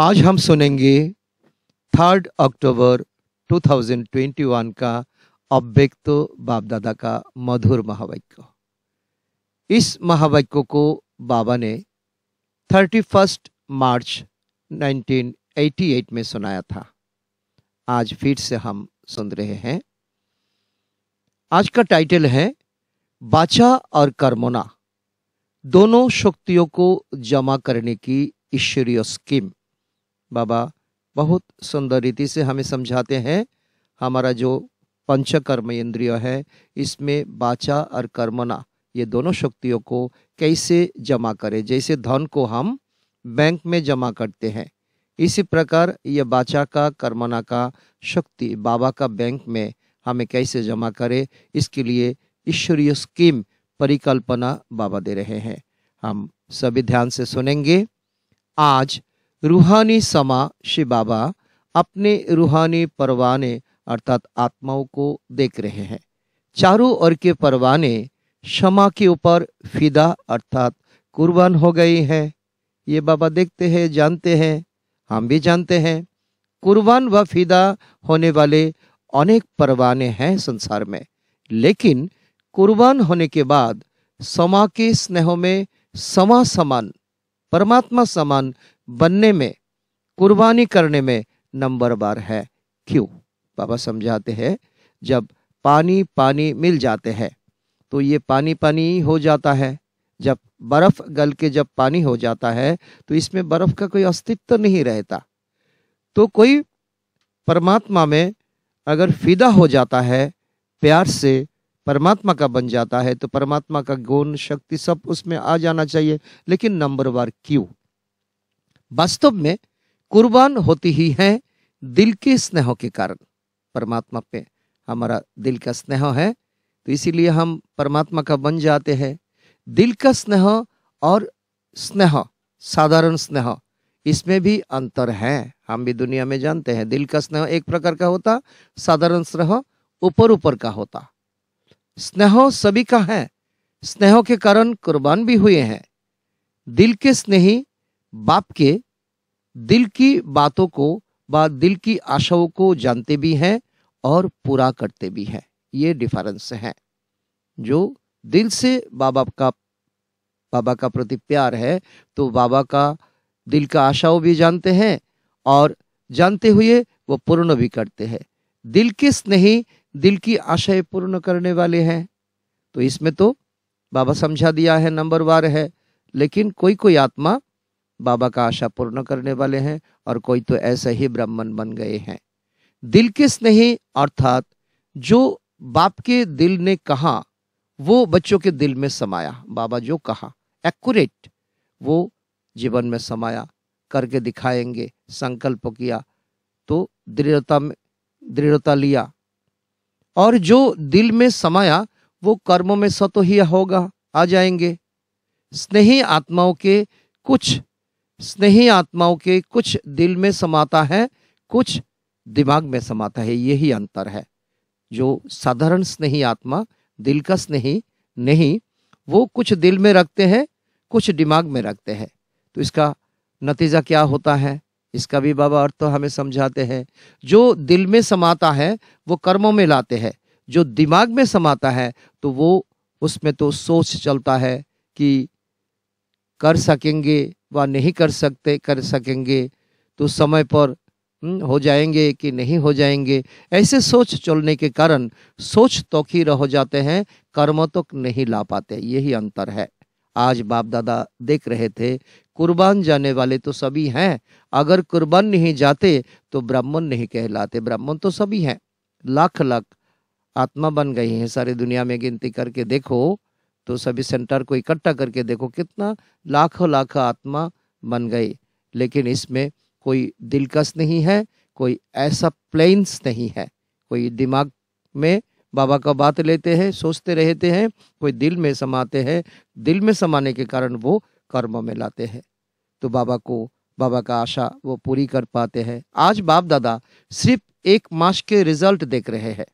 आज हम सुनेंगे थर्ड अक्टूबर 2021 का अव्यक्त बापदादा का मधुर महावाक्य इस महावाक्य को बाबा ने 31 मार्च 1988 में सुनाया था आज फिर से हम सुन रहे हैं आज का टाइटल है बाचा और कर्मोना दोनों शक्तियों को जमा करने की ईश्वरीय स्कीम बाबा बहुत सुंदर रीति से हमें समझाते हैं हमारा जो पंच कर्म इंद्रिय है इसमें बाचा और कर्मना ये दोनों शक्तियों को कैसे जमा करें जैसे धन को हम बैंक में जमा करते हैं इसी प्रकार ये बाचा का कर्मना का शक्ति बाबा का बैंक में हमें कैसे जमा करें इसके लिए ईश्वरीय स्कीम परिकल्पना बाबा दे रहे हैं हम सभी ध्यान से सुनेंगे आज रूहानी समा शिव बाबा अपने रूहानी परवाने अर्थात आत्माओं को देख रहे हैं चारों ओर के परवाने क्षमा के ऊपर फिदा अर्थात कुर्बान हो गई है ये बाबा देखते हैं जानते हैं हम भी जानते हैं कुर्बान व फिदा होने वाले अनेक परवाने हैं संसार में लेकिन कुर्बान होने के बाद समा के स्नेहों में समा समान परमात्मा समान बनने में कुर्बानी करने में नंबर बार है क्यों बाबा समझाते हैं जब पानी पानी मिल जाते हैं तो ये पानी पानी हो जाता है जब बर्फ गल के जब पानी हो जाता है तो इसमें बर्फ का कोई अस्तित्व नहीं रहता तो कोई परमात्मा में अगर फिदा हो जाता है प्यार से परमात्मा का बन जाता है तो परमात्मा का गुण शक्ति सब उसमें आ जाना चाहिए लेकिन नंबर वार क्यों वास्तव में कुर्बान होती ही हैं दिल के स्नेह के कारण परमात्मा पे हमारा दिल का स्नेह है तो इसीलिए हम परमात्मा का बन जाते हैं दिल का स्नेह और स्नेह साधारण स्नेह इसमें भी अंतर है हम भी दुनिया में जानते हैं दिल का स्नेह एक प्रकार का होता साधारण स्नेह ऊपर ऊपर का होता स्नेह सभी का है स्नेहों के कारण कुर्बान भी हुए हैं दिल के स्नेही बाप के दिल की बातों को बा दिल की आशाओं को जानते भी हैं और पूरा करते भी हैं ये डिफरेंस है जो दिल से बाबा का बाबा का प्रति प्यार है तो बाबा का दिल का आशाओं भी जानते हैं और जानते हुए वो पूर्ण भी करते हैं दिल के स्नेही दिल की आशाएं पूर्ण करने वाले हैं तो इसमें तो बाबा समझा दिया है नंबर वार है लेकिन कोई कोई आत्मा बाबा का आशा पूर्ण करने वाले हैं और कोई तो ऐसे ही ब्राह्मण बन गए हैं दिल के स्नेही अर्थात जो बाप के दिल ने कहा वो बच्चों के दिल में समाया बाबा जो कहा एक्यूरेट वो जीवन में समाया करके दिखाएंगे संकल्प किया तो दृढ़ता में दृढ़ता लिया और जो दिल में समाया वो कर्मों में सतो ही होगा आ जाएंगे स्नेही आत्माओं के कुछ स्नेही आत्माओं के कुछ दिल में समाता है कुछ दिमाग में समाता है यही अंतर है जो साधारण स्नेही आत्मा दिल का स्नेही नहीं वो कुछ दिल में रखते हैं कुछ दिमाग में रखते हैं तो इसका नतीजा क्या होता है इसका भी बाबा अर्थ तो हमें समझाते हैं जो दिल में समाता है वो कर्मों में लाते हैं जो दिमाग में समाता है तो वो उसमें तो सोच चलता है कि कर सकेंगे वह नहीं कर सकते कर सकेंगे तो समय पर हम्म, हो जाएंगे कि नहीं हो जाएंगे ऐसे सोच चलने के कारण सोच तो ही रह जाते हैं कर्म तो नहीं ला पाते यही अंतर है आज बाप दादा देख रहे थे कुर्बान जाने वाले तो सभी हैं अगर कुर्बान नहीं जाते तो ब्राह्मण नहीं कहलाते ब्राह्मण तो सभी हैं लाख लाख आत्मा बन गई हैं सारी दुनिया में गिनती करके देखो तो सभी सेंटर को इकट्ठा करके देखो कितना लाखों लाख आत्मा बन गए लेकिन इसमें कोई दिलकश नहीं है कोई ऐसा प्लेन्स नहीं है कोई दिमाग में बाबा का बात लेते हैं सोचते रहते हैं कोई दिल में समाते हैं दिल में समाने के कारण वो कर्म में लाते हैं तो बाबा को बाबा का आशा वो पूरी कर पाते हैं आज बाप दादा सिर्फ एक मास के रिजल्ट देख रहे हैं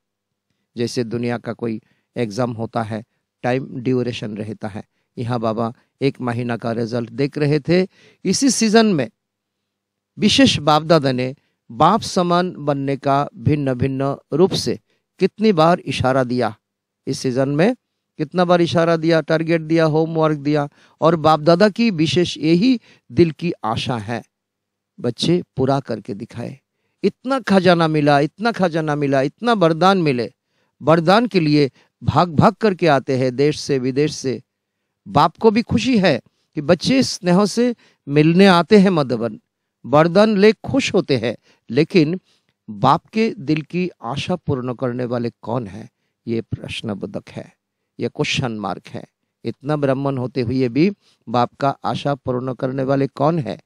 जैसे दुनिया का कोई एग्ज़ाम होता है टाइम ड्यूरेशन रहता है यहाँ बाबा एक महीना का रिजल्ट देख रहे थे इसी सीजन में विशेष दादा ने बाप समान बनने का भिन्न भिन्न रूप से कितनी बार इशारा दिया इस सीजन में कितना बार इशारा दिया टारगेट दिया होमवर्क दिया और बाप दादा की विशेष यही दिल की आशा है बच्चे पूरा करके दिखाए इतना खजाना मिला इतना खजाना मिला इतना वरदान मिले वरदान के लिए भाग भाग करके आते हैं देश से विदेश से बाप को भी खुशी है कि बच्चे स्नेह से मिलने आते हैं मधुबन वरदान ले खुश होते हैं लेकिन बाप के दिल की आशा पूर्ण करने वाले कौन है ये प्रश्नबोधक है ये क्वेश्चन मार्क है इतना ब्राह्मण होते हुए भी बाप का आशा पूर्ण करने वाले कौन है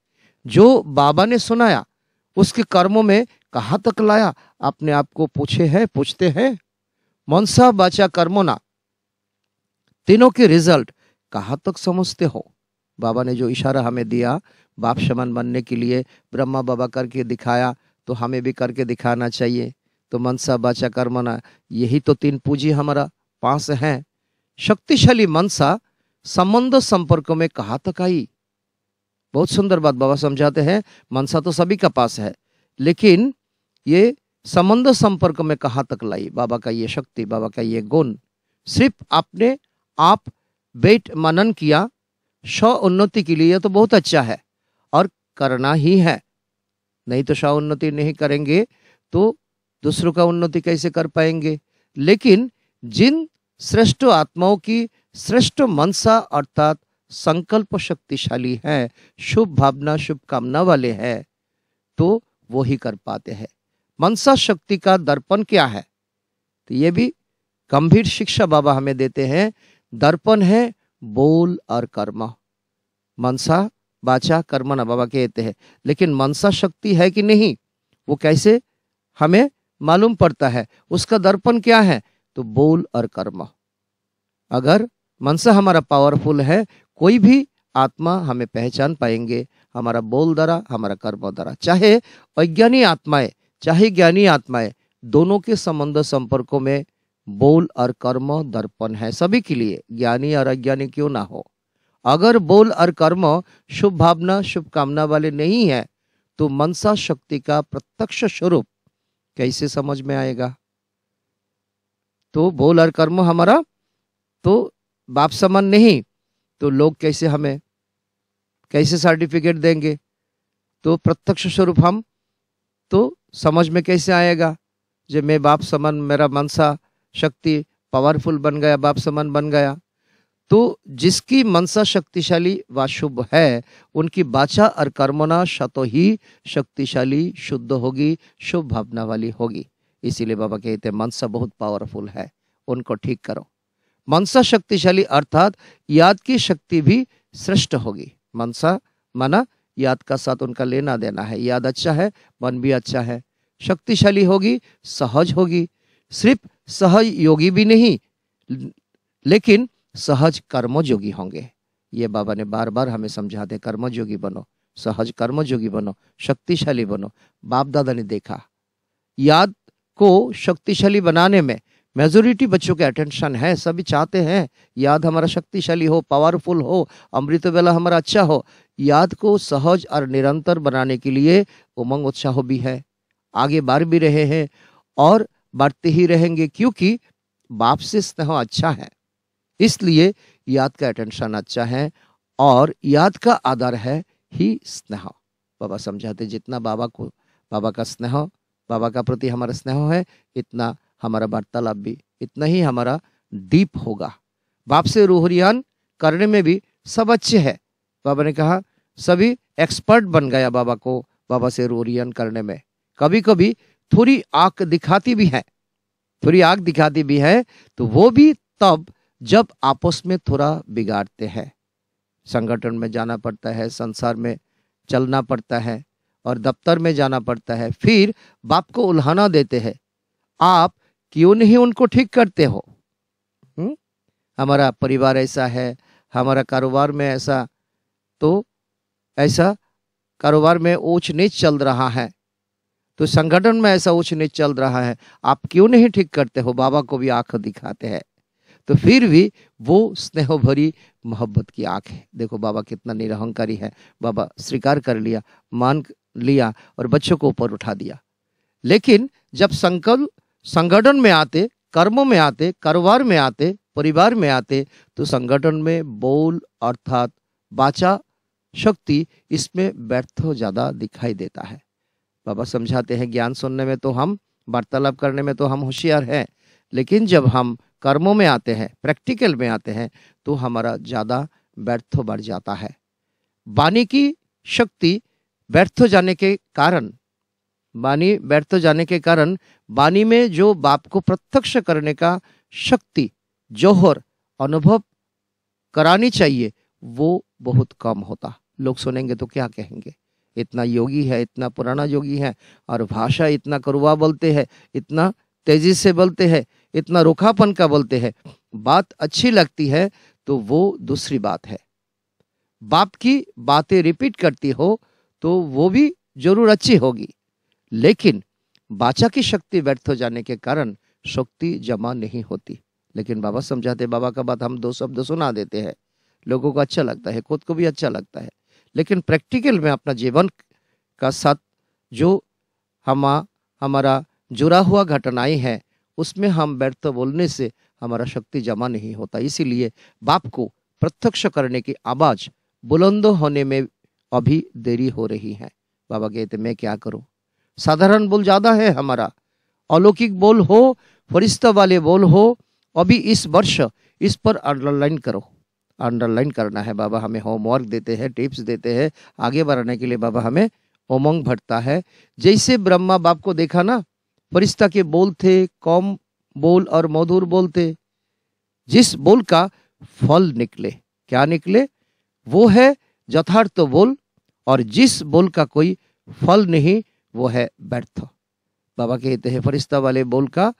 जो बाबा ने सुनाया उसके कर्मों में कहाँ तक लाया अपने आप को पूछे हैं पूछते हैं मनसा बाचा ना तीनों के रिजल्ट कहाँ तक समझते हो बाबा ने जो इशारा हमें दिया बाप शमन बनने के लिए ब्रह्मा बाबा करके दिखाया तो हमें भी करके दिखाना चाहिए तो मनसा बाचा ना यही तो तीन पूंजी हमारा पास है शक्तिशाली मनसा संबंध संपर्कों में कहाँ तक आई बहुत सुंदर बात बाबा समझाते हैं मनसा तो सभी का पास है लेकिन ये संबंध संपर्क में कहा तक लाई बाबा का ये शक्ति बाबा का ये गुण सिर्फ आपने आप बेट मनन किया स्व उन्नति के लिए तो बहुत अच्छा है और करना ही है नहीं तो स्व उन्नति नहीं करेंगे तो दूसरों का उन्नति कैसे कर पाएंगे लेकिन जिन श्रेष्ठ आत्माओं की श्रेष्ठ मनसा अर्थात संकल्प शक्तिशाली है शुभ भावना शुभ कामना वाले हैं तो वो ही कर पाते हैं मनसा शक्ति का दर्पण क्या है तो ये भी गंभीर शिक्षा बाबा हमें देते हैं दर्पण है बोल और कर्म मनसा बाचा कर्म न बाबा कहते हैं लेकिन मनसा शक्ति है कि नहीं वो कैसे हमें मालूम पड़ता है उसका दर्पण क्या है तो बोल और कर्म अगर मनसा हमारा पावरफुल है कोई भी आत्मा हमें पहचान पाएंगे हमारा बोल द्वारा हमारा कर्म द्वारा चाहे अज्ञानी आत्माएं चाहे ज्ञानी आत्माएं दोनों के संबंध संपर्कों में बोल और कर्म दर्पण है सभी के लिए ज्ञानी और अज्ञानी क्यों ना हो अगर बोल और कर्म शुभ भावना शुभकामना वाले नहीं है तो मनसा शक्ति का प्रत्यक्ष स्वरूप कैसे समझ में आएगा तो बोल और कर्म हमारा तो बाप समान नहीं तो लोग कैसे हमें कैसे सर्टिफिकेट देंगे तो प्रत्यक्ष स्वरूप हम तो समझ में कैसे आएगा जब मैं बाप समन मेरा मनसा शक्ति पावरफुल बन गया बाप समन बन गया तो जिसकी मनसा शक्तिशाली व शुभ है उनकी बाचा और कर्मना शतो ही शक्तिशाली शुद्ध होगी शुभ भावना वाली होगी इसीलिए बाबा कहते हैं मनसा बहुत पावरफुल है उनको ठीक करो मनसा शक्तिशाली अर्थात याद की शक्ति भी श्रेष्ठ होगी मनसा माना याद का साथ उनका लेना देना है याद अच्छा है मन भी अच्छा है शक्तिशाली होगी सहज होगी सिर्फ सहज योगी भी नहीं लेकिन सहज योगी होंगे ये बाबा ने बार बार हमें समझाते कर्मोजोगी बनो सहज कर्मयोगी बनो शक्तिशाली बनो बाप दादा ने देखा याद को शक्तिशाली बनाने में मेजोरिटी बच्चों के अटेंशन है सभी चाहते हैं याद हमारा शक्तिशाली हो पावरफुल हो अमृत वेला हमारा अच्छा हो याद को सहज और निरंतर बनाने के लिए उमंग उत्साह भी है आगे बढ़ भी रहे हैं और बढ़ते ही रहेंगे क्योंकि बाप से स्नेह अच्छा है इसलिए याद का अटेंशन अच्छा है और याद का आधार है ही स्नेह बाबा समझाते जितना बाबा को बाबा का स्नेह बाबा का प्रति हमारा स्नेह है इतना हमारा वार्तालाप भी इतना ही हमारा डीप होगा बाप से रूहरियान करने में भी सब अच्छे है बाबा ने कहा सभी एक्सपर्ट बन गया बाबा को बाबा से रूहरियान करने में कभी कभी थोड़ी आंख दिखाती भी है थोड़ी आंख दिखाती भी है तो वो भी तब जब आपस में थोड़ा बिगाड़ते हैं संगठन में जाना पड़ता है संसार में चलना पड़ता है और दफ्तर में जाना पड़ता है फिर बाप को उल्हाना देते हैं आप क्यों नहीं उनको ठीक करते हो हुँ? हमारा परिवार ऐसा है हमारा कारोबार में ऐसा तो ऐसा कारोबार में ऊंच नीच चल रहा है तो संगठन में ऐसा ऊंच नीच चल रहा है आप क्यों नहीं ठीक करते हो बाबा को भी आंख दिखाते हैं तो फिर भी वो स्नेह भरी मोहब्बत की आंख है देखो बाबा कितना निरहंकारी है बाबा स्वीकार कर लिया मान लिया और बच्चों को ऊपर उठा दिया लेकिन जब संकल्प संगठन में आते कर्म में आते कारोबार में आते परिवार में आते तो संगठन में बोल अर्थात बाचा शक्ति इसमें व्यर्थ ज़्यादा दिखाई देता है बाबा समझाते हैं ज्ञान सुनने में तो हम वार्तालाप करने में तो हम होशियार हैं लेकिन जब हम कर्मों में आते हैं प्रैक्टिकल में आते हैं तो हमारा ज़्यादा व्यर्थ बढ़ जाता है वाणी की शक्ति व्यर्थ जाने के कारण वाणी व्यर्थ तो जाने के कारण वाणी में जो बाप को प्रत्यक्ष करने का शक्ति जौहर अनुभव करानी चाहिए वो बहुत कम होता लोग सुनेंगे तो क्या कहेंगे इतना योगी है इतना पुराना योगी है और भाषा इतना करुआ बोलते हैं इतना तेजी से बोलते हैं इतना रुखापन का बोलते हैं बात अच्छी लगती है तो वो दूसरी बात है बाप की बातें रिपीट करती हो तो वो भी जरूर अच्छी होगी लेकिन बाचा की शक्ति व्यर्थ हो जाने के कारण शक्ति जमा नहीं होती लेकिन बाबा समझाते बाबा का बात हम दो शब्द सुना देते हैं लोगों को अच्छा लगता है खुद को भी अच्छा लगता है लेकिन प्रैक्टिकल में अपना जीवन का साथ जो हम हमारा जुड़ा हुआ घटनाएं हैं उसमें हम व्यर्थ बोलने से हमारा शक्ति जमा नहीं होता इसीलिए बाप को प्रत्यक्ष करने की आवाज़ बुलंद होने में अभी देरी हो रही है बाबा कहते मैं क्या करूं साधारण बोल ज़्यादा है हमारा अलौकिक बोल हो फरिश्ता वाले बोल हो अभी इस वर्ष इस पर अंडरलाइन करो अंडरलाइन करना है बाबा हमें होमवर्क देते हैं टिप्स देते हैं आगे बढ़ाने के लिए बाबा हमें उमंग भरता है जैसे ब्रह्मा बाप को देखा ना फरिश्ता के बोल थे कौम बोल और मधुर बोल थे जिस बोल का फल निकले क्या निकले वो है यथार्थ बोल और जिस बोल का कोई फल नहीं वो है व्यर्थ बाबा कहते हैं फरिश्ता वाले बोल का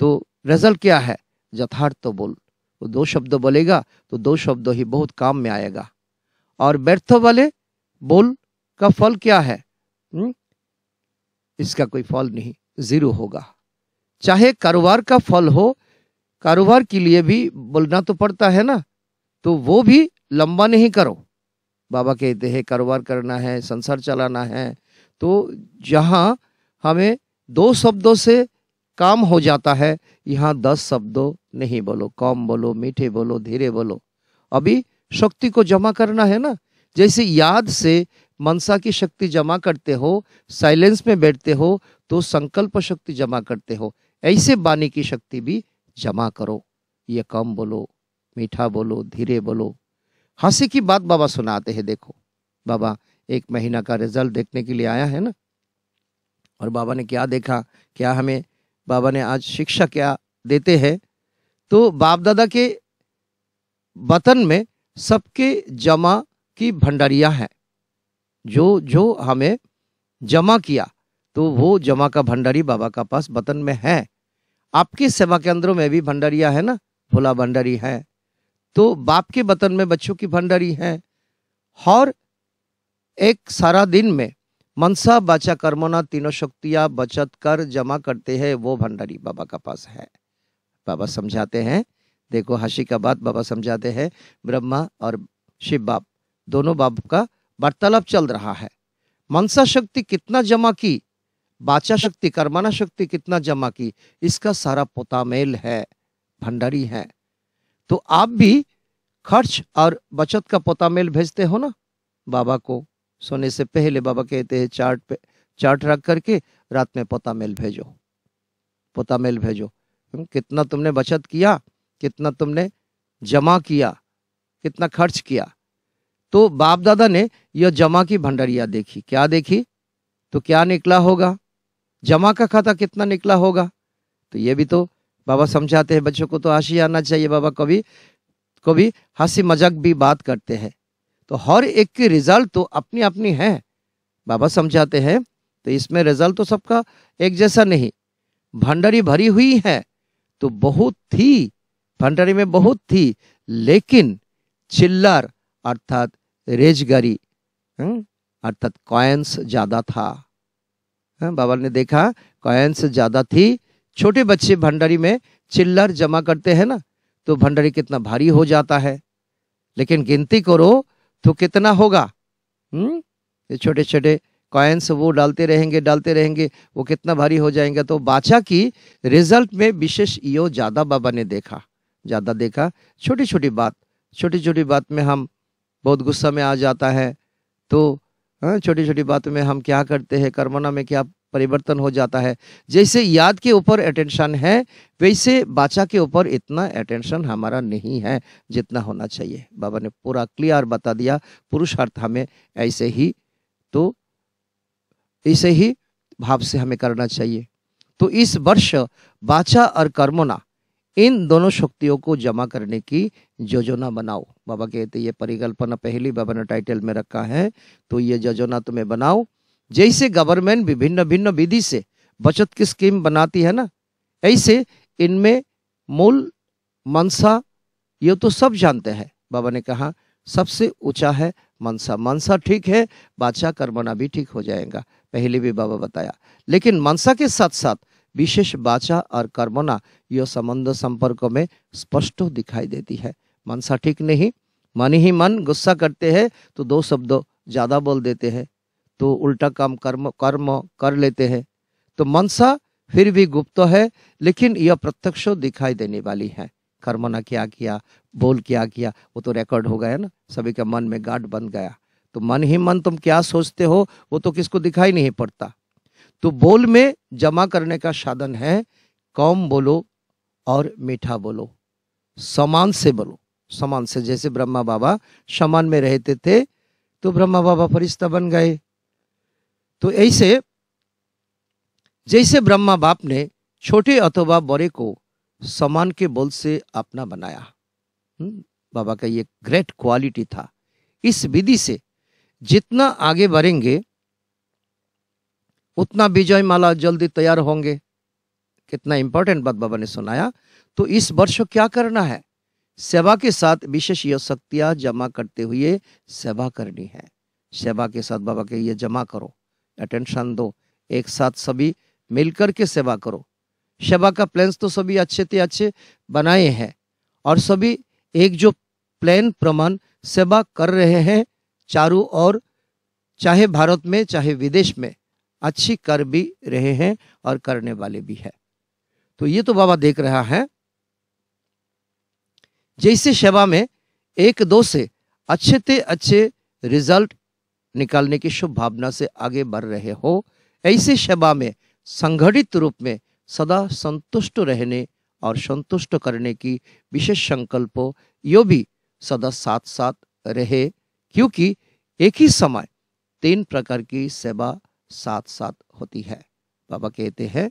तो रिजल्ट क्या है यथार्थ तो बोल वो दो शब्द बोलेगा तो दो शब्द ही बहुत काम में आएगा और व्यर्थ वाले बोल का फल क्या है हुँ? हम्म? इसका कोई फल नहीं जीरो होगा चाहे कारोबार का फल हो कारोबार के लिए भी बोलना तो पड़ता है ना तो वो भी लंबा नहीं करो बाबा कहते हैं कारोबार करना है संसार चलाना है तो जहाँ हमें दो शब्दों से काम हो जाता है यहाँ दस शब्दों नहीं बोलो कम बोलो मीठे बोलो धीरे बोलो अभी शक्ति को जमा करना है ना जैसे याद से मनसा की शक्ति जमा करते हो साइलेंस में बैठते हो तो संकल्प शक्ति जमा करते हो ऐसे बानी की शक्ति भी जमा करो ये कम बोलो मीठा बोलो धीरे बोलो हंसी की बात बाबा सुनाते हैं देखो बाबा एक महीना का रिजल्ट देखने के लिए आया है ना और बाबा ने क्या देखा क्या हमें बाबा ने आज शिक्षा क्या देते हैं तो बाप दादा के वतन में सबके जमा की भंडारिया है जो जो हमें जमा किया तो वो जमा का भंडारी बाबा का पास वतन में है आपके सेवा केंद्रों में भी भंडारिया है ना भोला भंडारी है तो बाप के वतन में बच्चों की भंडारी है और एक सारा दिन में मनसा बाचा कर्मोना तीनों शक्तियां बचत कर जमा करते हैं वो भंडारी बाबा का पास है बाबा समझाते हैं देखो हंसी का बात बाबा समझाते हैं ब्रह्मा और शिव बाप दोनों बाप का वार्तालाप चल रहा है मनसा शक्ति कितना जमा की बाचा शक्ति कर्माना शक्ति कितना जमा की इसका सारा पोतामेल है भंडारी है तो आप भी खर्च और बचत का पोतामेल भेजते हो ना बाबा को सोने से पहले बाबा कहते हैं चार्ट पे चार्ट रख करके रात में पोता मेल भेजो पोता मेल भेजो कितना तुमने बचत किया कितना तुमने जमा किया कितना खर्च किया तो बाप दादा ने यह जमा की भंडारिया देखी क्या देखी तो क्या निकला होगा जमा का खाता कितना निकला होगा तो ये भी तो बाबा समझाते हैं बच्चों को तो हंसी आना चाहिए बाबा कभी कभी हंसी मजाक भी बात करते हैं तो हर एक की रिजल्ट तो अपनी अपनी है बाबा समझाते हैं तो इसमें रिजल्ट तो सबका एक जैसा नहीं भंडारी भरी हुई है तो बहुत थी भंडारी में बहुत थी लेकिन चिल्लर अर्थात रेजगरी हम्म, अर्थात कॉयंस ज़्यादा था हाँ, बाबा ने देखा कॉयंस ज़्यादा थी छोटे बच्चे भंडारी में चिल्लर जमा करते हैं ना तो भंडारी कितना भारी हो जाता है लेकिन गिनती करो तो कितना होगा हम्म ये छोटे छोटे कॉइन्स वो डालते रहेंगे डालते रहेंगे वो कितना भारी हो जाएंगे तो बादशाह की रिजल्ट में विशेष यो ज़्यादा बाबा ने देखा ज़्यादा देखा छोटी छोटी बात छोटी छोटी बात में हम बहुत गुस्सा में आ जाता है तो हाँ, छोटी छोटी बात में हम क्या करते हैं कर्मना में क्या परिवर्तन हो जाता है जैसे याद के ऊपर अटेंशन है वैसे बाचा के ऊपर इतना अटेंशन हमारा नहीं है जितना होना चाहिए बाबा ने पूरा क्लियर बता दिया पुरुषार्थ हमें ऐसे ही तो ऐसे ही भाव से हमें करना चाहिए तो इस वर्ष बाचा और कर्मोना इन दोनों शक्तियों को जमा करने की योजना बनाओ बाबा कहते ये परिकल्पना पहली बाबा ने टाइटल में रखा है तो ये योजना तुम्हें बनाओ जैसे गवर्नमेंट विभिन्न भिन्न विधि से बचत की स्कीम बनाती है ना ऐसे इनमें मूल मनसा ये तो सब जानते हैं बाबा ने कहा सबसे ऊंचा है मनसा मनसा ठीक है बादशाह कर्मना भी ठीक हो जाएगा पहले भी बाबा बताया लेकिन मनसा के साथ साथ विशेष बाचा और कर्मना यह संबंध संपर्क में स्पष्ट दिखाई देती है मनसा ठीक नहीं मन ही मन गुस्सा करते हैं तो दो शब्दों ज़्यादा बोल देते हैं तो उल्टा काम कर्म कर्म कर लेते हैं तो मनसा फिर भी गुप्त है लेकिन यह प्रत्यक्ष दिखाई देने वाली है कर्म ना क्या किया बोल क्या किया वो तो रिकॉर्ड हो गया ना सभी के मन में गार्ड बन गया तो मन ही मन तुम क्या सोचते हो वो तो किसको दिखाई नहीं पड़ता तो बोल में जमा करने का साधन है कम बोलो और मीठा बोलो समान से बोलो समान से जैसे ब्रह्मा बाबा समान में रहते थे तो ब्रह्मा बाबा फरिश्ता बन गए तो ऐसे जैसे ब्रह्मा बाप ने छोटे अथवा बड़े को समान के बल से अपना बनाया हम्म, बाबा का ये ग्रेट क्वालिटी था इस विधि से जितना आगे बढ़ेंगे उतना विजय माला जल्दी तैयार होंगे कितना इंपॉर्टेंट बात बाबा ने सुनाया तो इस वर्ष क्या करना है सेवा के साथ विशेष यह शक्तियां जमा करते हुए सेवा करनी है सेवा के साथ बाबा के ये जमा करो अटेंशन दो एक साथ सभी मिलकर के सेवा करो सेवा का प्लान्स तो सभी अच्छे से अच्छे बनाए हैं और सभी एक जो प्लान प्रमाण सेवा कर रहे हैं चारों और चाहे भारत में चाहे विदेश में अच्छी कर भी रहे हैं और करने वाले भी हैं तो ये तो बाबा देख रहा है जैसे सेवा में एक दो से अच्छे से अच्छे रिजल्ट निकालने की शुभ भावना से आगे बढ़ रहे हो ऐसी सेवा में संगठित रूप में सदा संतुष्ट रहने और संतुष्ट करने की विशेष संकल्प यो भी सदा साथ साथ रहे क्योंकि एक ही समय तीन प्रकार की सेवा साथ साथ होती है बाबा कहते हैं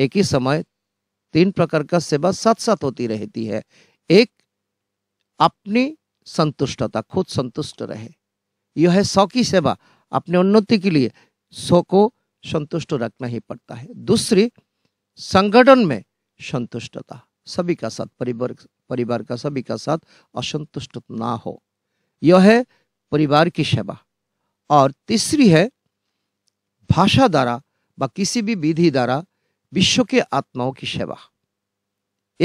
एक ही समय तीन प्रकार का सेवा साथ साथ होती रहती है एक अपनी संतुष्टता खुद संतुष्ट रहे यह है सौ की सेवा अपने उन्नति के लिए सौ को संतुष्ट रखना ही पड़ता है दूसरी संगठन में संतुष्टता सभी का साथ परिवार परिवार का सभी का साथ असंतुष्ट ना हो यह है परिवार की सेवा और तीसरी है भाषा द्वारा व किसी भी विधि द्वारा विश्व के आत्माओं की सेवा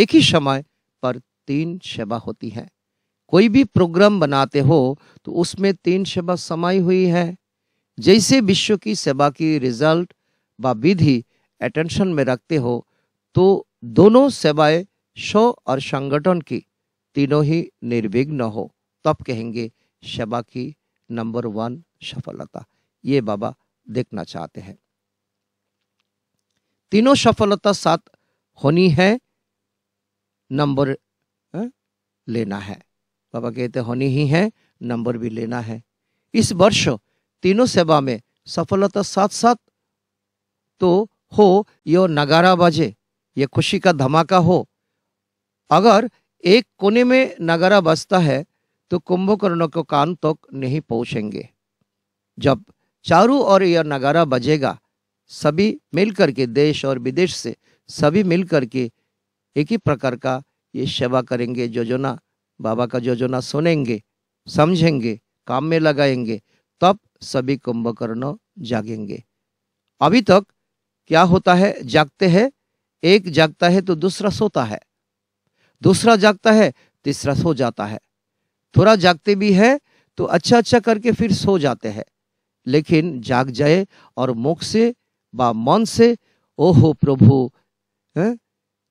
एक ही समय पर तीन सेवा होती है कोई भी प्रोग्राम बनाते हो तो उसमें तीन सेवा समाई हुई है जैसे विश्व की सेवा की रिजल्ट व विधि अटेंशन में रखते हो तो दोनों सेवाएं शो और संगठन की तीनों ही निर्विघ्न हो तब कहेंगे सेवा की नंबर वन सफलता ये बाबा देखना चाहते हैं तीनों सफलता साथ होनी है नंबर लेना है बाबा कहते होनी ही है नंबर भी लेना है इस वर्ष तीनों सेवा में सफलता साथ साथ तो हो यो नगारा बाजे ये खुशी का धमाका हो अगर एक कोने में नगारा बजता है तो कुंभकर्णों को कान तक तो नहीं पहुंचेंगे जब चारों ओर यह नगारा बजेगा सभी मिलकर के देश और विदेश से सभी मिलकर के एक ही प्रकार का ये सेवा करेंगे योजना बाबा का योजना सुनेंगे समझेंगे काम में लगाएंगे तब सभी कुंभकर्ण जागेंगे अभी तक क्या होता है जागते हैं एक जागता है तो दूसरा सोता है दूसरा जागता है तीसरा सो जाता है थोड़ा जागते भी है तो अच्छा अच्छा करके फिर सो जाते हैं लेकिन जाग जाए और मुख से बा मन से ओहो प्रभु है?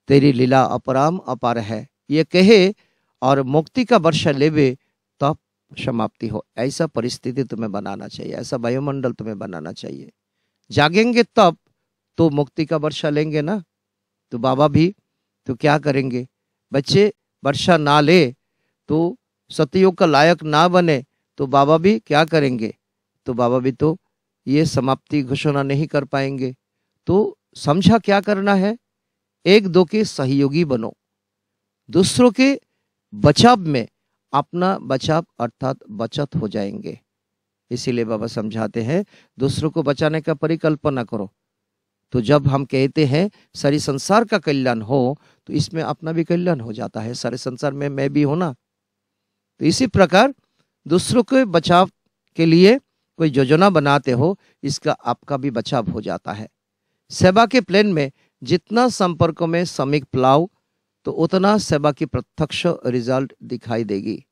तेरी लीला अपराम अपार है ये कहे और मुक्ति का वर्ष लेवे तब समाप्ति हो ऐसा परिस्थिति तुम्हें बनाना चाहिए ऐसा वायुमंडल तुम्हें बनाना चाहिए जागेंगे तब तो मुक्ति का वर्षा लेंगे ना तो बाबा भी तो क्या करेंगे बच्चे वर्षा ना ले तो सतयोग का लायक ना बने तो बाबा भी क्या करेंगे तो बाबा भी तो ये समाप्ति घोषणा नहीं कर पाएंगे तो समझा क्या करना है एक दो के सहयोगी बनो दूसरों के बचाव में अपना बचाव अर्थात बचत हो जाएंगे इसीलिए बाबा समझाते हैं दूसरों को बचाने का परिकल्पना करो तो जब हम कहते हैं सारे संसार का कल्याण हो तो इसमें अपना भी कल्याण हो जाता है सारे संसार में मैं भी हो ना तो इसी प्रकार दूसरों के बचाव के लिए कोई योजना बनाते हो इसका आपका भी बचाव हो जाता है सेवा के प्लेन में जितना संपर्कों में समीक प्लाव तो उतना सेवा की प्रत्यक्ष रिजल्ट दिखाई देगी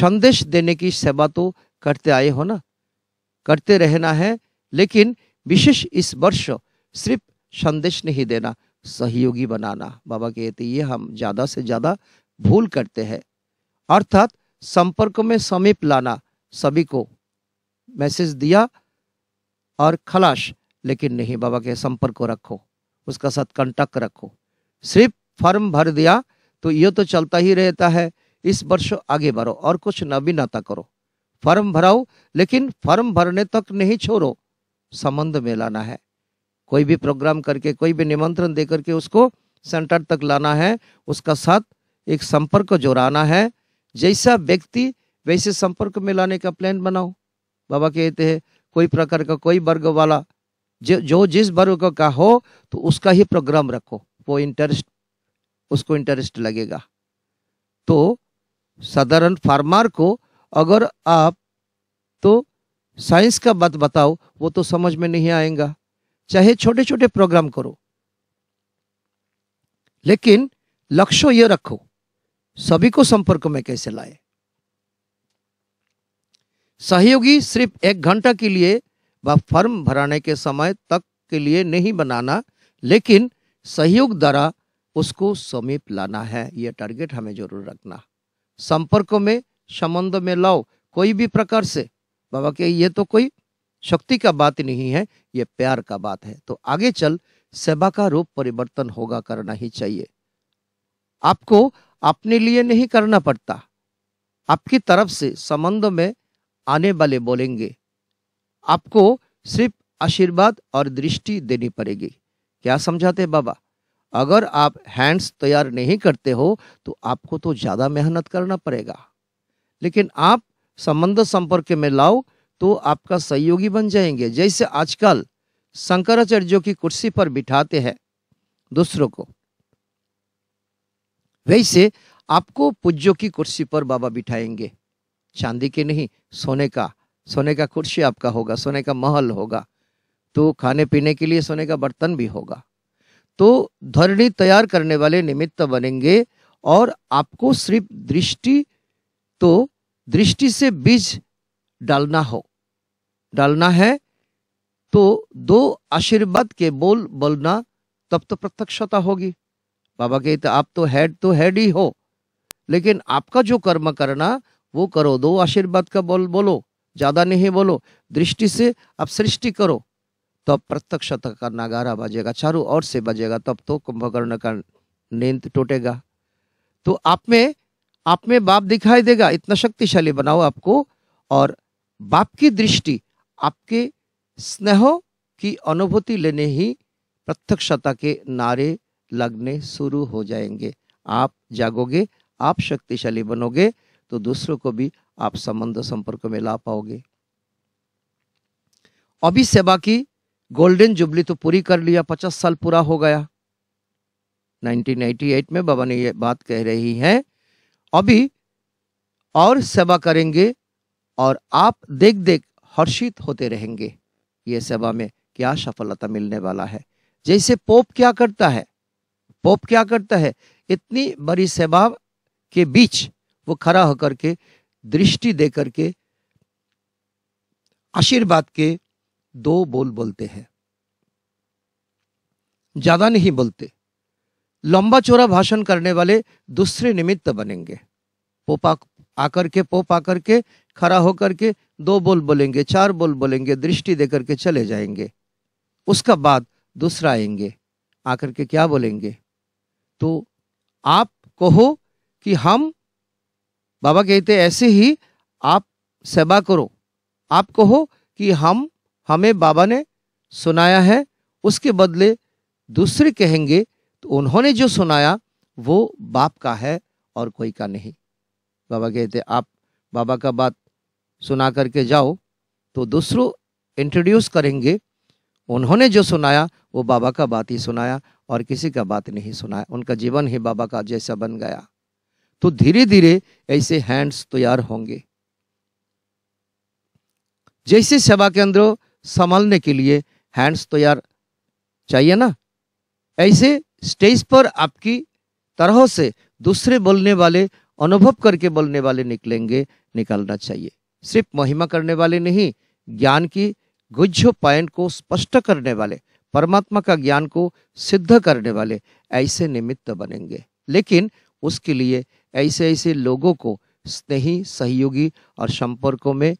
संदेश देने की सेवा तो करते आए हो ना करते रहना है लेकिन विशेष इस वर्ष सिर्फ संदेश नहीं देना सहयोगी बनाना बाबा कहते ये हम ज़्यादा से ज़्यादा भूल करते हैं अर्थात संपर्क में समीप लाना सभी को मैसेज दिया और खलाश लेकिन नहीं बाबा के संपर्क को रखो उसका साथ कंटक रखो सिर्फ फॉर्म भर दिया तो ये तो चलता ही रहता है इस वर्ष आगे बढ़ो और कुछ नवीनता करो फॉर्म भराओ लेकिन फॉर्म भरने तक नहीं छोड़ो संबंध में लाना है कोई भी प्रोग्राम करके कोई भी निमंत्रण दे करके उसको सेंटर तक लाना है उसका साथ एक संपर्क जोड़ाना है जैसा व्यक्ति वैसे संपर्क में लाने का प्लान बनाओ बाबा कहते हैं कोई प्रकार का कोई वर्ग वाला जो जो जिस वर्ग का हो तो उसका ही प्रोग्राम रखो वो इंटरेस्ट उसको इंटरेस्ट लगेगा तो साधारण फार्मर को अगर आप तो साइंस का बात बताओ वो तो समझ में नहीं आएगा चाहे छोटे छोटे प्रोग्राम करो लेकिन लक्ष्य ये रखो सभी को संपर्क में कैसे लाए सहयोगी सिर्फ एक घंटा के लिए व फर्म भराने के समय तक के लिए नहीं बनाना लेकिन सहयोग द्वारा उसको समीप लाना है यह टारगेट हमें जरूर रखना संपर्क में संबंध में लाओ कोई भी प्रकार से बाबा के ये तो कोई शक्ति का बात नहीं है ये प्यार का बात है तो आगे चल सेवा का रूप परिवर्तन होगा करना ही चाहिए आपको अपने लिए नहीं करना पड़ता आपकी तरफ से संबंध में आने वाले बोलेंगे आपको सिर्फ आशीर्वाद और दृष्टि देनी पड़ेगी क्या समझाते बाबा अगर आप हैंड्स तैयार नहीं करते हो तो आपको तो ज़्यादा मेहनत करना पड़ेगा लेकिन आप संबंध संपर्क में लाओ तो आपका सहयोगी बन जाएंगे जैसे आजकल शंकराचार्यों की कुर्सी पर बिठाते हैं दूसरों को वैसे आपको पूज्यों की कुर्सी पर बाबा बिठाएंगे चांदी के नहीं सोने का सोने का कुर्सी आपका होगा सोने का महल होगा तो खाने पीने के लिए सोने का बर्तन भी होगा तो धरणी तैयार करने वाले निमित्त बनेंगे और आपको सिर्फ दृष्टि तो दृष्टि से बीज डालना हो डालना है तो दो आशीर्वाद के बोल बोलना तब तो प्रत्यक्षता होगी बाबा कहते आप तो हेड तो हेड ही हो लेकिन आपका जो कर्म करना वो करो दो आशीर्वाद का बोल बोलो ज़्यादा नहीं बोलो दृष्टि से आप सृष्टि करो तब प्रत्यक्ष का नागारा बजेगा चारों ओर से बजेगा तब तो कुंभकर्ण का नींद टूटेगा तो आप में आप में बाप दिखाई देगा इतना शक्तिशाली बनाओ आपको और बाप की दृष्टि आपके स्नेह की अनुभूति लेने ही प्रत्यक्षता के नारे लगने शुरू हो जाएंगे आप जागोगे आप शक्तिशाली बनोगे तो दूसरों को भी आप संबंध संपर्क में ला पाओगे अभी सेवा की गोल्डन जुबली तो पूरी कर लिया पचास साल पूरा हो गया 1998 में बाबा ने ये बात कह रही हैं अभी और सेवा करेंगे और आप देख देख हर्षित होते रहेंगे ये सेवा में क्या सफलता मिलने वाला है जैसे पोप क्या करता है पोप क्या करता है इतनी बड़ी सेवा के बीच वो खड़ा होकर के दृष्टि दे करके आशीर्वाद के दो बोल बोलते हैं ज्यादा नहीं बोलते लंबा चौड़ा भाषण करने वाले दूसरे निमित्त बनेंगे पोपा आकर के पोप आकर के खड़ा होकर के दो बोल बोलेंगे चार बोल बोलेंगे दृष्टि देकर के चले जाएंगे उसका बाद दूसरा आएंगे आकर के क्या बोलेंगे तो आप कहो कि हम बाबा कहते ऐसे ही आप सेवा करो आप कहो कि हम हमें बाबा ने सुनाया है उसके बदले दूसरे कहेंगे तो उन्होंने जो सुनाया वो बाप का है और कोई का नहीं बाबा कहते आप बाबा का बात सुना करके जाओ तो दूसरों इंट्रोड्यूस करेंगे उन्होंने जो सुनाया वो बाबा का बात ही सुनाया और किसी का बात नहीं सुनाया उनका जीवन ही बाबा का जैसा बन गया तो धीरे धीरे ऐसे हैंड्स तैयार होंगे जैसे सेवा केंद्रों संभालने के लिए हैंड्स तो यार चाहिए ना ऐसे स्टेज पर आपकी तरह से दूसरे बोलने वाले अनुभव करके बोलने वाले निकलेंगे निकालना चाहिए सिर्फ महिमा करने वाले नहीं ज्ञान की गुज्जो पायन को स्पष्ट करने वाले परमात्मा का ज्ञान को सिद्ध करने वाले ऐसे निमित्त बनेंगे लेकिन उसके लिए ऐसे ऐसे लोगों को स्नेही सहयोगी और संपर्कों में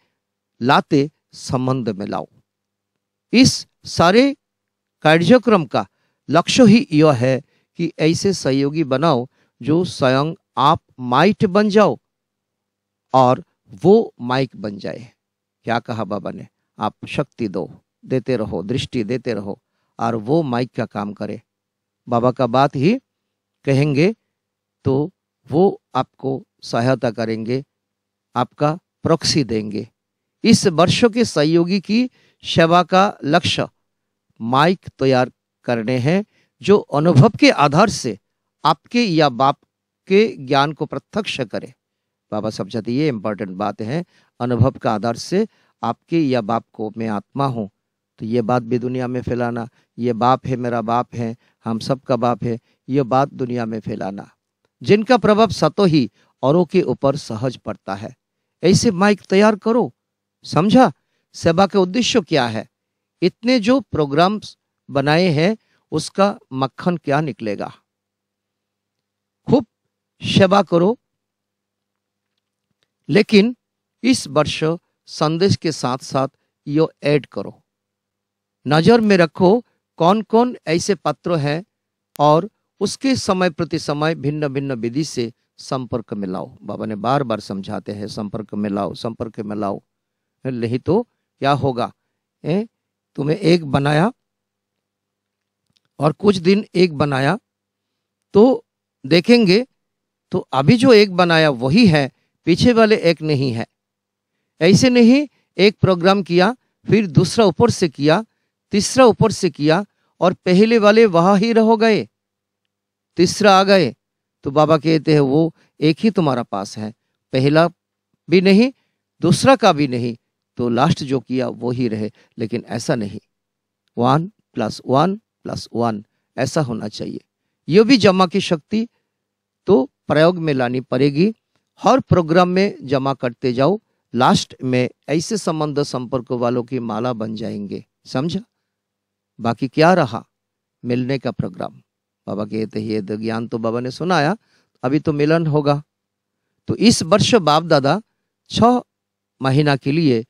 लाते संबंध में लाओ इस सारे कार्यक्रम का लक्ष्य ही यह है कि ऐसे सहयोगी बनाओ जो स्वयं आप माइट बन जाओ और वो माइक बन जाए क्या कहा बाबा ने आप शक्ति दो देते रहो दृष्टि देते रहो और वो माइक का काम करे बाबा का बात ही कहेंगे तो वो आपको सहायता करेंगे आपका प्रॉक्सी देंगे इस वर्ष के सहयोगी की सेवा का लक्ष्य माइक तैयार करने हैं जो अनुभव के आधार से आपके या बाप के ज्ञान को प्रत्यक्ष करें बाबा समझाते ये इम्पोर्टेंट बात है अनुभव का आधार से आपके या बाप को मैं आत्मा हूँ तो ये बात भी दुनिया में फैलाना ये बाप है मेरा बाप है हम सब का बाप है ये बात दुनिया में फैलाना जिनका प्रभाव सतो ही औरों के ऊपर सहज पड़ता है ऐसे माइक तैयार करो समझा सेवा के उद्देश्य क्या है इतने जो प्रोग्राम्स बनाए हैं उसका मक्खन क्या निकलेगा खूब सेवा करो लेकिन इस वर्ष संदेश के साथ साथ यो ऐड करो नज़र में रखो कौन कौन ऐसे पात्र हैं और उसके समय प्रति समय भिन्न भिन्न विधि से संपर्क में लाओ बाबा ने बार बार समझाते हैं संपर्क में लाओ संपर्क में लाओ नहीं तो क्या होगा ए? तुम्हें एक बनाया और कुछ दिन एक बनाया तो देखेंगे तो अभी जो एक बनाया वही है पीछे वाले एक नहीं है ऐसे नहीं एक प्रोग्राम किया फिर दूसरा ऊपर से किया तीसरा ऊपर से किया और पहले वाले वहां ही रह गए तीसरा आ गए तो बाबा कहते हैं वो एक ही तुम्हारा पास है पहला भी नहीं दूसरा का भी नहीं तो लास्ट जो किया वो ही रहे लेकिन ऐसा नहीं one plus one plus one ऐसा होना चाहिए यह भी जमा की शक्ति तो प्रयोग में लानी पड़ेगी हर प्रोग्राम में जमा करते जाओ लास्ट में ऐसे संबंध संपर्क वालों की माला बन जाएंगे समझा बाकी क्या रहा मिलने का प्रोग्राम बाबा कहते ये तो ज्ञान तो बाबा ने सुनाया अभी तो मिलन होगा तो इस वर्ष बाप दादा छ महीना के लिए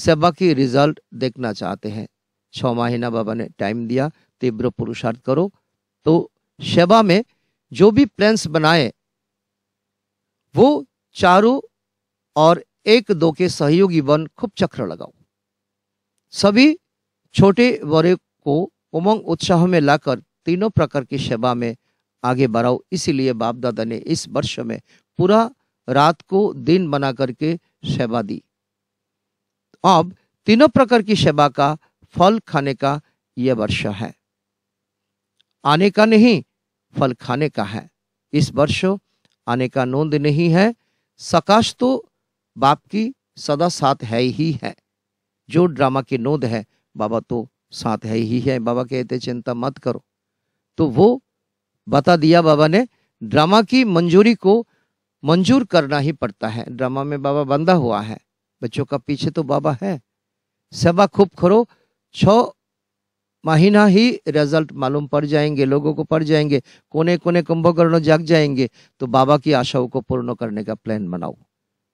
सेवा की रिजल्ट देखना चाहते हैं छ महीना बाबा ने टाइम दिया तीव्र पुरुषार्थ करो तो सेवा में जो भी प्लान्स बनाए वो चारों और एक दो के सहयोगी बन खूब चक्र लगाओ सभी छोटे बड़े को उमंग उत्साह में लाकर तीनों प्रकार की सेवा में आगे बढ़ाओ इसीलिए बाप दादा ने इस वर्ष में पूरा रात को दिन बना करके सेवा दी अब तीनों प्रकार की सेवा का फल खाने का यह वर्ष है आने का नहीं फल खाने का है इस वर्ष आने का नोंद नहीं है सकाश तो बाप की सदा साथ है ही है जो ड्रामा की नोंद है बाबा तो साथ है ही है बाबा कहते चिंता मत करो तो वो बता दिया बाबा ने ड्रामा की मंजूरी को मंजूर करना ही पड़ता है ड्रामा में बाबा बंधा हुआ है बच्चों का पीछे तो बाबा है सेवा खूब करो छ महीना ही रिजल्ट मालूम पड़ जाएंगे लोगों को पड़ जाएंगे कोने कोने कुंभकर्ण जाग जाएंगे तो बाबा की आशाओं को पूर्ण करने का प्लान बनाओ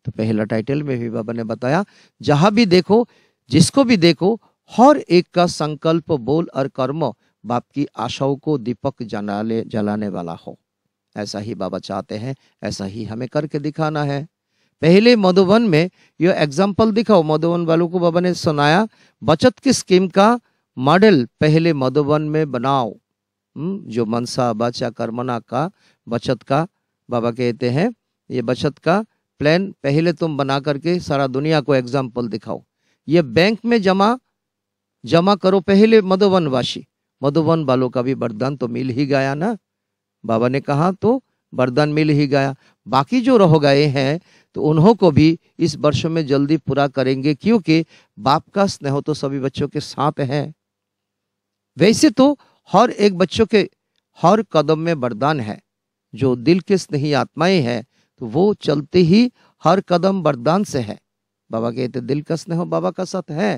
तो पहला टाइटल में भी बाबा ने बताया जहां भी देखो जिसको भी देखो हर एक का संकल्प बोल और कर्म बाप की आशाओं को दीपक जलाने जलाने वाला हो ऐसा ही बाबा चाहते हैं ऐसा ही हमें करके दिखाना है पहले मधुबन में यह एग्जाम्पल दिखाओ मधुबन वालों को बाबा ने सुनाया बचत की स्कीम का मॉडल पहले मधुबन में बनाओ हम्म, जो मनसा बाचा कर्मना का बचत का बाबा कहते हैं ये बचत का प्लान पहले तुम बना करके सारा दुनिया को एग्जाम्पल दिखाओ ये बैंक में जमा जमा करो पहले मधुबन वासी मधुबन वालों का भी वरदान तो मिल ही गया ना बाबा ने कहा तो वरदान मिल ही गया बाकी जो रह गए हैं तो उन्हों को भी इस वर्ष में जल्दी पूरा करेंगे क्योंकि बाप का स्नेह तो सभी बच्चों के साथ है वैसे तो हर एक बच्चों के हर कदम में वरदान है जो दिल के स्नेही आत्माएं हैं तो वो चलते ही हर कदम वरदान से है बाबा कहते दिल का स्नेह बाबा का साथ है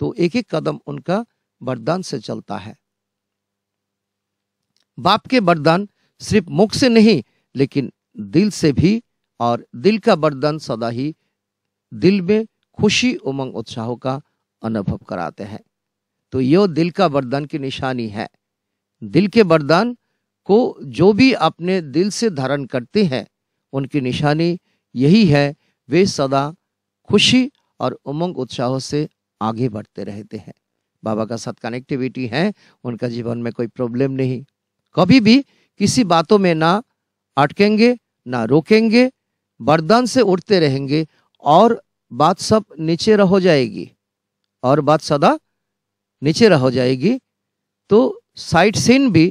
तो एक एक कदम उनका वरदान से चलता है बाप के वरदान सिर्फ मुख से नहीं लेकिन दिल से भी और दिल का वर्दन सदा ही दिल में खुशी उमंग उत्साह का अनुभव कराते हैं तो यह दिल का वरदान की निशानी है दिल के वरदान को जो भी अपने दिल से धारण करते हैं उनकी निशानी यही है वे सदा खुशी और उमंग उत्साह से आगे बढ़ते रहते हैं बाबा का साथ कनेक्टिविटी है उनका जीवन में कोई प्रॉब्लम नहीं कभी भी किसी बातों में ना अटकेंगे ना रोकेंगे वरदान से उठते रहेंगे और बात सब नीचे रह जाएगी और बात सदा नीचे रह जाएगी तो साइट सीन भी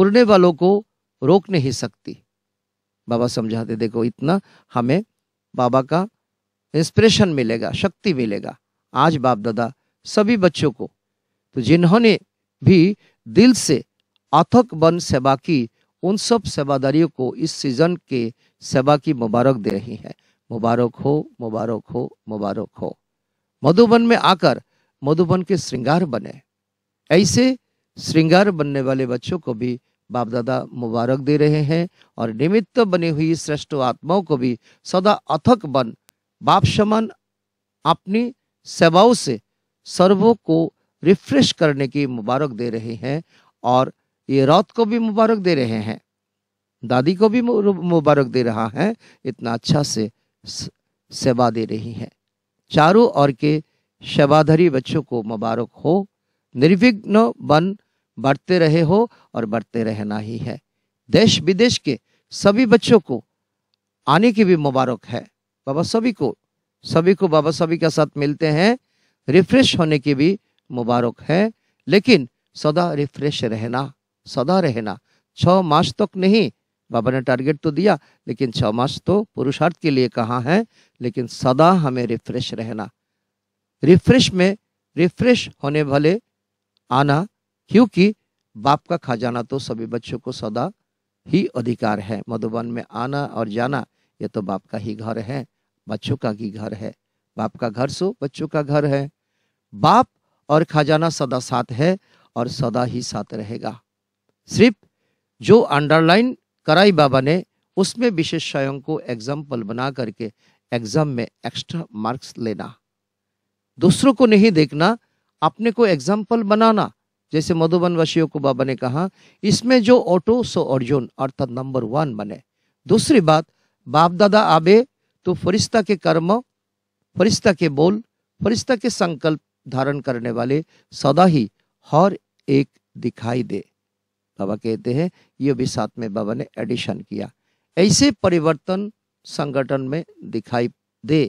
उड़ने वालों को रोक नहीं सकती बाबा समझाते देखो इतना हमें बाबा का इंस्पिरेशन मिलेगा शक्ति मिलेगा आज बाप दादा सभी बच्चों को तो जिन्होंने भी दिल से अथक बन सेवा की उन सब सेवादारियों को इस सीज़न के सेवा की मुबारक दे रही है मुबारक हो मुबारक हो मुबारक हो मधुबन में आकर मधुबन के श्रृंगार बने ऐसे श्रृंगार बनने वाले बच्चों को भी बाप दादा मुबारक दे रहे हैं और निमित्त बनी हुई श्रेष्ठ आत्माओं को भी सदा अथक बन बाप समान अपनी सेवाओं से सर्वों को रिफ्रेश करने की मुबारक दे रहे हैं और ये रात को भी मुबारक दे रहे हैं दादी को भी मुबारक दे रहा है इतना अच्छा से सेवा दे रही है चारों ओर के शबाधरी बच्चों को मुबारक हो निर्विघ्न बन बढ़ते रहे हो और बढ़ते रहना ही है देश विदेश के सभी बच्चों को आने की भी मुबारक है बाबा सभी को सभी को बाबा सभी के साथ मिलते हैं रिफ्रेश होने की भी मुबारक है लेकिन सदा रिफ्रेश रहना सदा रहना छ मास तक तो नहीं बाबा ने टारगेट तो दिया लेकिन छ मास तो पुरुषार्थ के लिए कहा है लेकिन सदा हमें रिफ्रेश रहना रिफ्रेश में रिफ्रेश होने वाले आना क्योंकि बाप का खजाना तो सभी बच्चों को सदा ही अधिकार है मधुबन में आना और जाना ये तो बाप का ही घर है बच्चों का ही घर है बाप का घर सो बच्चों का घर है बाप और खजाना सदा साथ है और सदा ही साथ रहेगा सिर्फ जो अंडरलाइन कराई बाबा ने उसमें स्वयं को एग्जाम्पल बना करके एग्जाम में एक्स्ट्रा मार्क्स लेना दूसरों को नहीं देखना अपने को एग्जाम्पल बनाना जैसे मधुबन वशियों को बाबा ने कहा इसमें जो ऑटो सो अर्जुन अर्थात नंबर वन बने दूसरी बात बाप दादा आबे तो फरिश्ता के कर्म फरिश्ता के बोल फरिश्ता के संकल्प धारण करने वाले सदा ही हर एक दिखाई दे बाबा कहते हैं ये भी साथ में बाबा ने एडिशन किया ऐसे परिवर्तन संगठन में दिखाई दे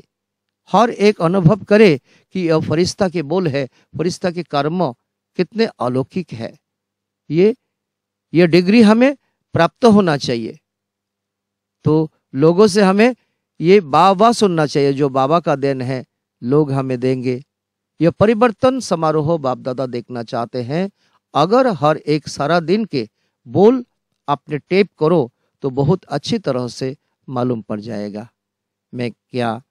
हर एक अनुभव करे कि यह फरिश्ता के बोल है फरिश्ता के कर्म कितने अलौकिक है ये ये डिग्री हमें प्राप्त होना चाहिए तो लोगों से हमें ये बाबा सुनना चाहिए जो बाबा का देन है लोग हमें देंगे यह परिवर्तन समारोह बाप दादा देखना चाहते हैं अगर हर एक सारा दिन के बोल अपने टेप करो तो बहुत अच्छी तरह से मालूम पड़ जाएगा मैं क्या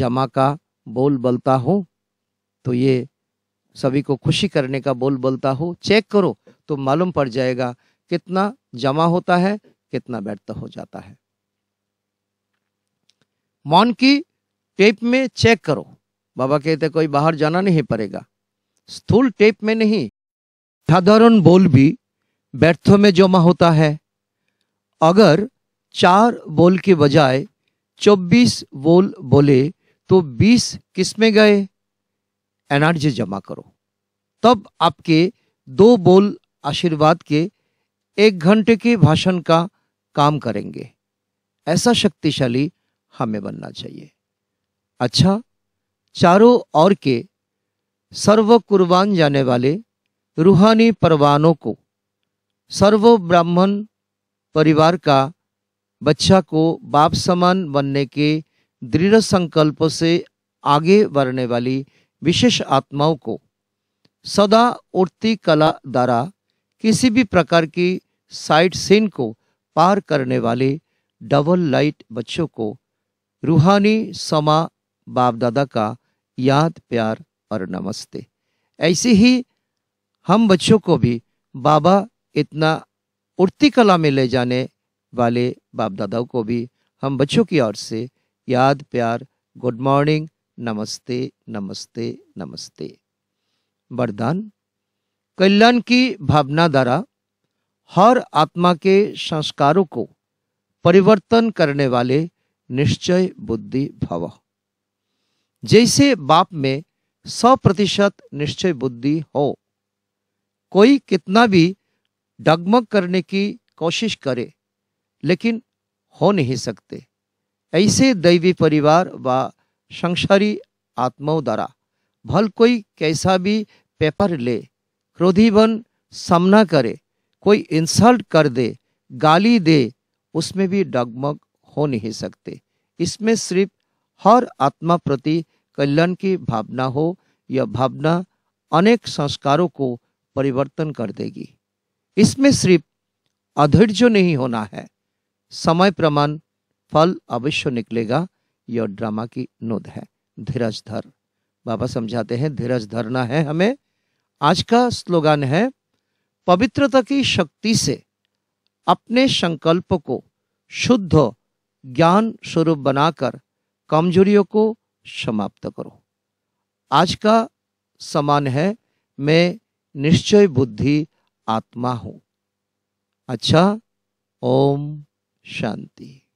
जमा का बोल बोलता हूँ तो ये सभी को खुशी करने का बोल बोलता हूँ चेक करो तो मालूम पड़ जाएगा कितना जमा होता है कितना बैठता हो जाता है मौन की टेप में चेक करो बाबा कहते कोई बाहर जाना नहीं पड़ेगा स्थूल टेप में नहीं साधारण बोल भी व्यर्थ में जमा होता है अगर चार बोल के बजाय चौबीस बोल बोले तो बीस किस में गए एनर्जी जमा करो तब आपके दो बोल आशीर्वाद के एक घंटे के भाषण का काम करेंगे ऐसा शक्तिशाली हमें बनना चाहिए अच्छा चारों ओर के सर्व कुर्बान जाने वाले रूहानी परवानों को सर्व ब्राह्मण परिवार का बच्चा को बाप समान बनने के दृढ़ संकल्प से आगे बढ़ने वाली विशेष आत्माओं को सदा उड़ती कला द्वारा किसी भी प्रकार की साइड सीन को पार करने वाले डबल लाइट बच्चों को रूहानी समा बाप दादा का याद प्यार और नमस्ते ऐसे ही हम बच्चों को भी बाबा इतना उड़ती कला में ले जाने वाले बाप दादाओं को भी हम बच्चों की ओर से याद प्यार गुड मॉर्निंग नमस्ते नमस्ते नमस्ते वरदान कल्याण की भावना द्वारा हर आत्मा के संस्कारों को परिवर्तन करने वाले निश्चय बुद्धि भव जैसे बाप में सौ प्रतिशत निश्चय बुद्धि हो कोई कितना भी डगमग करने की कोशिश करे लेकिन हो नहीं सकते ऐसे दैवी परिवार व संसारी आत्माओं द्वारा भल कोई कैसा भी पेपर ले क्रोधी बन सामना करे कोई इंसल्ट कर दे गाली दे उसमें भी डगमग हो नहीं सकते इसमें सिर्फ हर आत्मा प्रति कल्याण की भावना हो यह भावना अनेक संस्कारों को परिवर्तन कर देगी इसमें सिर्फ अधैर्य नहीं होना है समय प्रमाण फल अवश्य निकलेगा यह ड्रामा की नोद है धीरज धर बाबा समझाते हैं धीरज धरना है हमें आज का स्लोगान है पवित्रता की शक्ति से अपने संकल्प को शुद्ध ज्ञान स्वरूप बनाकर कमजोरियों को समाप्त करो आज का समान है मैं निश्चय बुद्धि आत्मा हूं अच्छा ओम शांति